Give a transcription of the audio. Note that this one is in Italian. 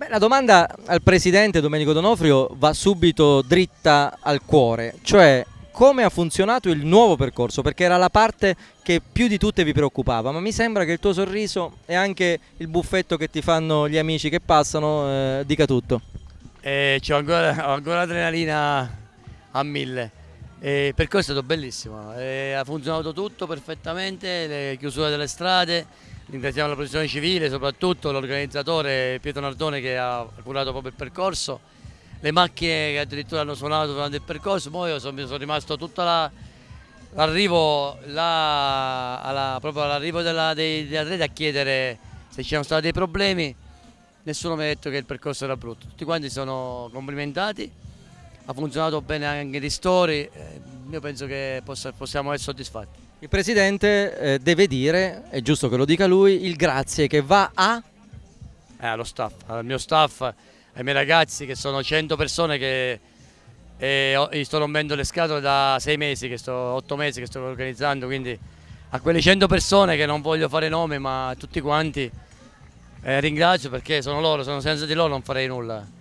Beh, la domanda al presidente Domenico Donofrio va subito dritta al cuore, cioè come ha funzionato il nuovo percorso, perché era la parte che più di tutte vi preoccupava, ma mi sembra che il tuo sorriso e anche il buffetto che ti fanno gli amici che passano eh, dica tutto. Eh, ho, ancora, ho ancora adrenalina a mille. Eh, il percorso è stato bellissimo, eh, ha funzionato tutto perfettamente, le chiusure delle strade, Ringraziamo la protezione civile, soprattutto l'organizzatore Pietro Nardone che ha curato proprio il percorso. Le macchine che addirittura hanno suonato durante il percorso, poi io sono, sono rimasto tutto l'arrivo la, all degli atleti a chiedere se c'erano stati dei problemi. Nessuno mi ha detto che il percorso era brutto. Tutti quanti sono complimentati, ha funzionato bene anche i ristori, eh, io penso che possa, possiamo essere soddisfatti. Il presidente eh, deve dire, è giusto che lo dica lui, il grazie che va a... Eh, allo staff, al mio staff, ai miei ragazzi che sono 100 persone che eh, sto rompendo le scatole da 6 mesi, che sto, 8 mesi che sto organizzando, quindi a quelle 100 persone che non voglio fare nome ma a tutti quanti eh, ringrazio perché sono loro, sono senza di loro non farei nulla.